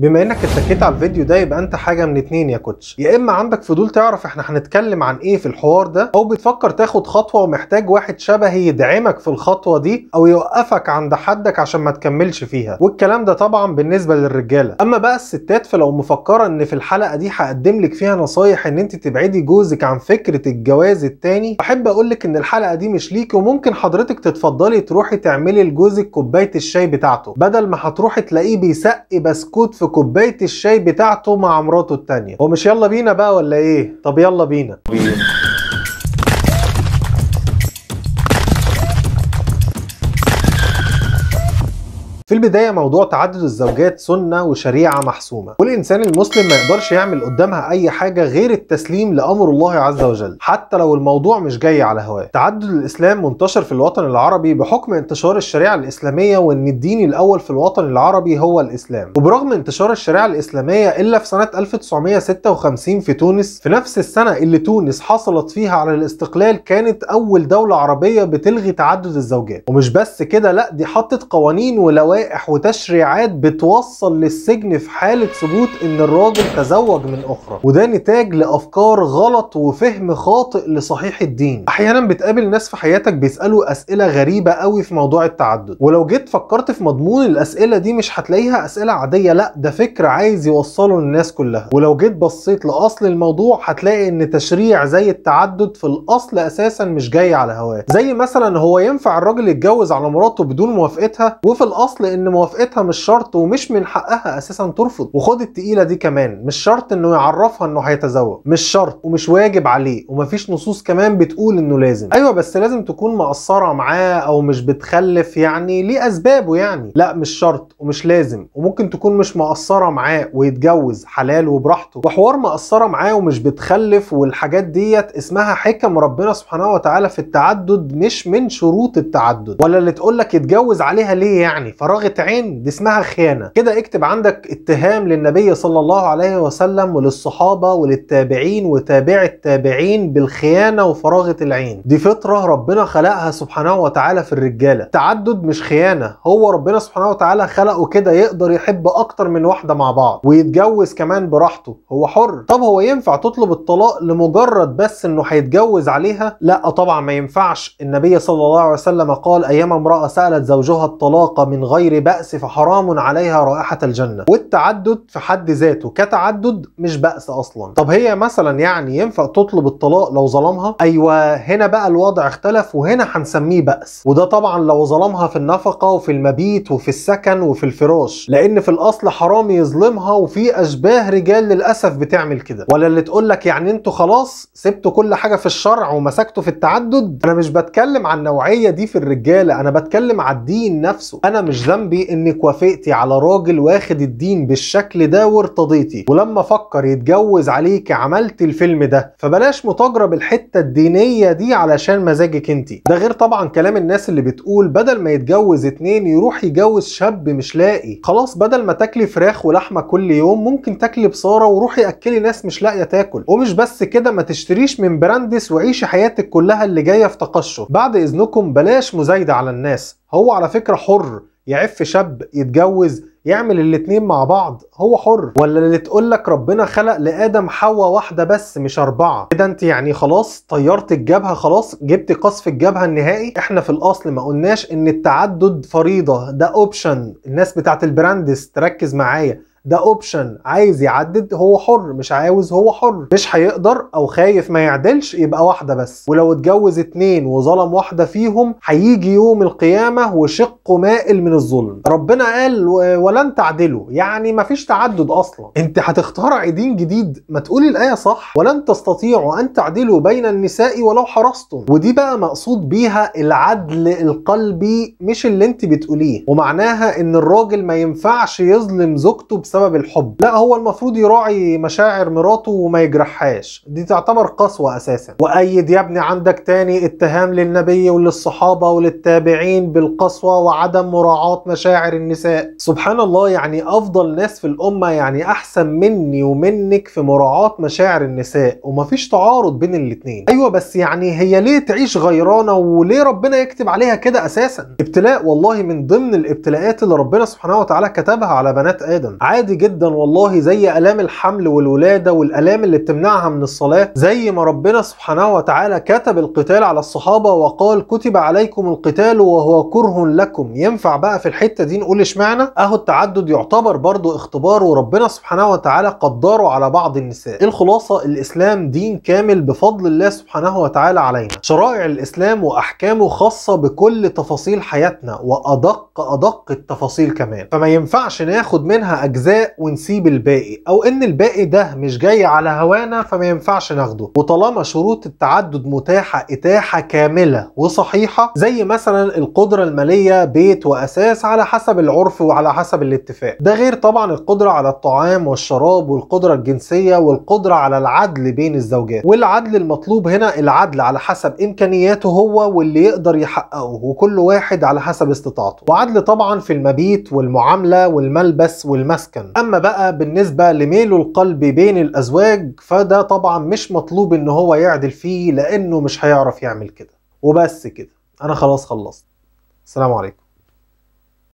بما انك اتكيت على الفيديو ده يبقى انت حاجه من اتنين يا كوتش يا اما عندك فضول تعرف احنا هنتكلم عن ايه في الحوار ده او بتفكر تاخد خطوه ومحتاج واحد شبهي يدعمك في الخطوه دي او يوقفك عند حدك عشان ما تكملش فيها والكلام ده طبعا بالنسبه للرجاله اما بقى الستات فلو مفكره ان في الحلقه دي هقدم لك فيها نصايح ان انت تبعدي جوزك عن فكره الجواز التاني احب اقول لك ان الحلقه دي مش ليكي وممكن حضرتك تتفضلي تروحي تعملي لجوزك كوبايه الشاي بتاعته بدل ما هتروحي تلاقيه بيسقي بسكوت في كوبايه الشاي بتاعته مع مراته التانيه هو مش يلا بينا بقى ولا ايه طب يلا بينا في البداية موضوع تعدد الزوجات سنة وشريعة محسومة والإنسان المسلم ما يقدرش يعمل قدامها أي حاجة غير التسليم لأمر الله عز وجل حتى لو الموضوع مش جاي على هواه تعدد الإسلام منتشر في الوطن العربي بحكم انتشار الشريعة الإسلامية وإن الدين الأول في الوطن العربي هو الإسلام وبرغم انتشار الشريعة الإسلامية إلا في سنة 1956 في تونس في نفس السنة اللي تونس حصلت فيها على الاستقلال كانت أول دولة عربية بتلغي تعدد الزوجات ومش بس كده لا دي حطت قوانين ولوائح لوائح وتشريعات بتوصل للسجن في حالة ثبوت ان الراجل تزوج من اخرى وده نتاج لافكار غلط وفهم خاطئ لصحيح الدين احيانا بتقابل ناس في حياتك بيسالوا اسئله غريبه قوي في موضوع التعدد ولو جيت فكرت في مضمون الاسئله دي مش هتلاقيها اسئله عاديه لا ده فكر عايز يوصله للناس كلها ولو جيت بصيت لاصل الموضوع هتلاقي ان تشريع زي التعدد في الاصل اساسا مش جاي على هواه زي مثلا هو ينفع الراجل يتجوز على مراته بدون موافقتها وفي الاصل لان موافقتها مش شرط ومش من حقها اساسا ترفض وخد التقيله دي كمان مش شرط انه يعرفها انه هيتزوج مش شرط ومش واجب عليه ومفيش نصوص كمان بتقول انه لازم ايوه بس لازم تكون مقصره معاه او مش بتخلف يعني ليه اسبابه يعني لا مش شرط ومش لازم وممكن تكون مش مقصره معاه ويتجوز حلال وبراحته وحوار مقصره معاه ومش بتخلف والحاجات ديت اسمها حكم ربنا سبحانه وتعالى في التعدد مش من شروط التعدد ولا اللي تقول لك يتجوز عليها ليه يعني فرد فراغة عين دي اسمها خيانه كده اكتب عندك اتهام للنبي صلى الله عليه وسلم وللصحابه وللتابعين وتابع التابعين بالخيانه وفراغه العين دي فطره ربنا خلقها سبحانه وتعالى في الرجاله التعدد مش خيانه هو ربنا سبحانه وتعالى خلقه كده يقدر يحب اكتر من واحده مع بعض ويتجوز كمان براحته هو حر طب هو ينفع تطلب الطلاق لمجرد بس انه هيتجوز عليها لا طبعا ما ينفعش النبي صلى الله عليه وسلم قال ايما امراه سالت زوجها الطلاق من غير غير بأس فحرام عليها رائحة الجنة والتعدد في حد ذاته كتعدد مش بأس أصلا طب هي مثلا يعني ينفع تطلب الطلاق لو ظلمها أيوة هنا بقى الوضع اختلف وهنا هنسميه بأس وده طبعا لو ظلمها في النفقة وفي المبيت وفي السكن وفي الفراش لأن في الأصل حرام يظلمها وفي أشباه رجال للأسف بتعمل كده ولا اللي تقول لك يعني انتوا خلاص سبتوا كل حاجة في الشرع ومسكتوا في التعدد أنا مش بتكلم عن النوعية دي في الرجالة أنا بتكلم على الدين نفسه أنا مش ذنب ذنبي انك وافقتي على راجل واخد الدين بالشكل ده وارتضيتي ولما فكر يتجوز عليك عملت الفيلم ده فبلاش متاجره بالحته الدينيه دي علشان مزاجك انت ده غير طبعا كلام الناس اللي بتقول بدل ما يتجوز اتنين يروح يجوز شاب مش لاقي خلاص بدل ما تاكلي فراخ ولحمه كل يوم ممكن تاكلي بصاره وروحي اكلي ناس مش لاقيه تاكل ومش بس كده ما تشتريش من براندس وعيشي حياتك كلها اللي جايه في تقشف بعد اذنكم بلاش مزايده على الناس هو على فكره حر يعف شاب يتجوز يعمل الاتنين مع بعض هو حر ولا اللي تقول لك ربنا خلق لادم حواء واحده بس مش اربعه كده إيه انت يعني خلاص طيرت الجبهه خلاص جبت قصف الجبهه النهائي احنا في الاصل ما قلناش ان التعدد فريضه ده اوبشن الناس بتاعت البراندس تركز معايا ده اوبشن عايز يعدد هو حر مش عاوز هو حر مش هيقدر او خايف ما يعدلش يبقى واحده بس ولو اتجوز اتنين وظلم واحده فيهم هيجي يوم القيامه وشقه مائل من الظلم ربنا قال ولن تعدلوا يعني مفيش تعدد اصلا انت هتختار دين جديد ما تقولي الايه صح ولن تستطيعوا ان تعدلوا بين النساء ولو حرصتم ودي بقى مقصود بيها العدل القلبي مش اللي انت بتقوليه ومعناها ان الراجل ما ينفعش يظلم زوجته بسبب الحب لا هو المفروض يراعي مشاعر مراته وما يجرحهاش دي تعتبر قسوة أساسا وأيد يا ابني عندك تاني اتهام للنبي وللصحابة وللتابعين بالقسوة وعدم مراعاة مشاعر النساء سبحان الله يعني أفضل ناس في الأمة يعني أحسن مني ومنك في مراعاة مشاعر النساء ومفيش تعارض بين الاتنين أيوة بس يعني هي ليه تعيش غيرانة وليه ربنا يكتب عليها كده أساسا ابتلاء والله من ضمن الابتلاءات اللي ربنا سبحانه وتعالى كتبها على بنات آدم عادي جدا والله زي الام الحمل والولاده والالام اللي بتمنعها من الصلاه زي ما ربنا سبحانه وتعالى كتب القتال على الصحابه وقال كتب عليكم القتال وهو كره لكم ينفع بقى في الحته دي نقول اشمعنى اهو التعدد يعتبر برضو اختبار وربنا سبحانه وتعالى قدره على بعض النساء إيه الخلاصه الاسلام دين كامل بفضل الله سبحانه وتعالى علينا شرائع الاسلام واحكامه خاصه بكل تفاصيل حياتنا وادق ادق التفاصيل كمان فما ينفعش ناخد منها اجزاء ونسيب الباقي او ان الباقي ده مش جاي على هوانا فما ينفعش ناخده وطالما شروط التعدد متاحه اتاحه كامله وصحيحه زي مثلا القدره الماليه بيت واساس على حسب العرف وعلى حسب الاتفاق ده غير طبعا القدره على الطعام والشراب والقدره الجنسيه والقدره على العدل بين الزوجات والعدل المطلوب هنا العدل على حسب امكانياته هو واللي يقدر يحققه وكل واحد على حسب استطاعته وعدل طبعا في المبيت والمعامله والملبس والمسكن المسكن اما بقى بالنسبه لميله القلب بين الازواج فده طبعا مش مطلوب ان هو يعدل فيه لانه مش هيعرف يعمل كده وبس كده انا خلاص خلصت السلام عليكم